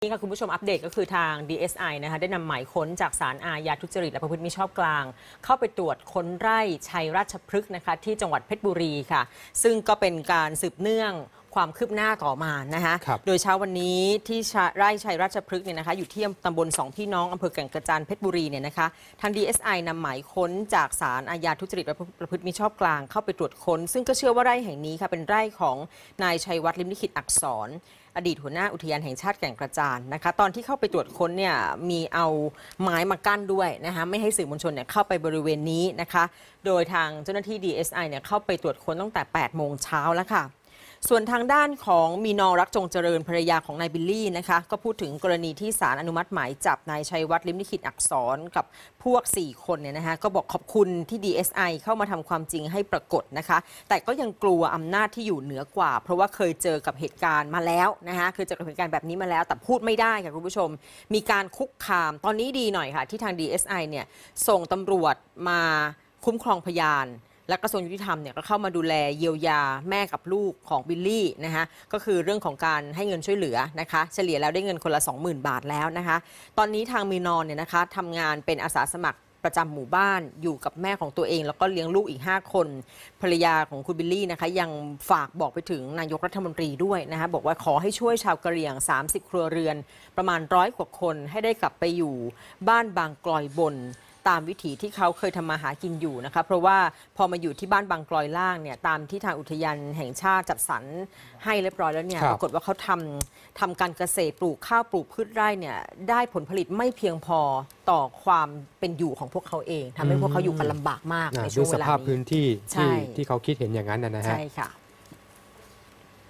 นี่ค่ะคุณผู้ชมอัปเดตก็คือทาง DSI นะคะ ได้นำหมายค้นจากสารอาญาทุจริตและประพฤติมิชอบกลาง เข้าไปตรวจค้นไร่ชัยราชพฤกษ์นะคะ ที่จังหวัดเพชรบุรีค่ะ ซึ่งก็เป็นการสืบเนื่องความคืบหน้าต่อมานะคะโดยเช้าวันนี้ที่ไร่ชัยราชพฤกษ์เนี่ยนะคะอยู่ที่ตำบลสองพี่น้องอำเภอแก่งกระจานเพชรบุรีเนี่ยนะคะทาง DSI นำหมายค้นจากสารอาญาทุจริตประพฤติมิชอบกลางเข้าไปตรวจค้น ซึ่งก็เชื่อว่าไร่แห่งนี้ค่ะเป็นไร่ของนายชัยวัฒน์ลิมลิขิตอักษร อดีตหัวหน้าอุทยานแห่งชาติแก่งกระจานนะคะ ตอนที่เข้าไปตรวจค้นเนี่ยมีเอาไม้มากั้นด้วยนะคะไม่ให้สื่อมวลชนเนี่ยเข้าไปบริเวณนี้นะคะโดยทางเจ้าหน้าที่ DSI เนี่ยเข้าไปตรวจค้นตั้งแต่8โมงเช้าแล้วค่ะส่วนทางด้านของมีนอรักจงเจริญภรรยาของนายบิลลี่นะคะ ก็พูดถึงกรณีที่ศาลอนุมัติหมาย จับนายชัยวัฒน์ลิมลิขิตอักษรกับพวก 4 คนเนี่ยนะคะก็บอกขอบคุณที่ DSI เข้ามาทำความจริงให้ปรากฏนะคะ แต่ก็ยังกลัวอำนาจที่อยู่เหนือกว่า เพราะว่าเคยเจอกับเหตุการณ์มาแล้วนะคะเคยเจอกับเหตุการณ์แบบนี้มาแล้ว แต่พูดไม่ได้ค่ะคุณผู้ชม มีการคุกคาม ตอนนี้ดีหน่อยค่ะที่ทาง DSI เนี่ยส่งตำรวจมาคุ้มครองพยานและกระทรวงยุติธรรมเนี่ยก็เข้ามาดูแลเยียวยาแม่กับลูกของบิลลี่นะคะก็คือเรื่องของการให้เงินช่วยเหลือ นะคะ เฉลี่ยแล้วได้เงินคนละ 20,000บาทแล้วนะคะ ตอนนี้ทางมีนอนเนี่ยนะคะทำงานเป็นอาสาสมัครประจำหมู่บ้านอยู่กับแม่ของตัวเอง แล้วก็เลี้ยงลูกอีก 5 คนภรรยาของคุณบิลลี่นะคะยังฝากบอกไปถึงนายกรัฐมนตรีด้วยนะคะบอกว่าขอให้ช่วยชาวกะเหรี่ยง 30 ครัวเรือน ประมาณร้อยกว่าคนให้ได้กลับไปอยู่บ้านบางกลอยบนตามวิถีที่เขาเคยทำมาหากินอยู่นะคะเพราะว่าพอมาอยู่ที่บ้านบางกลอยล่างเนี่ยตามที่ทางอุทยานแห่งชาติจัดสรรให้เรียบร้อยแล้วเนี่ยปรากฏว่าเขาทำทำการเกษตรปลูกข้าวปลูกพืชไร่เนี่ยได้ผลผลิตไม่เพียงพอต่อความเป็นอยู่ของพวกเขาเองทำให้พวกเขาอยู่กันลำบากมากในช่วงเวสลาภาพพื้นที่ที่ที่เขาคิดเห็นอย่างนั้นนะฮะใช่ค่ะ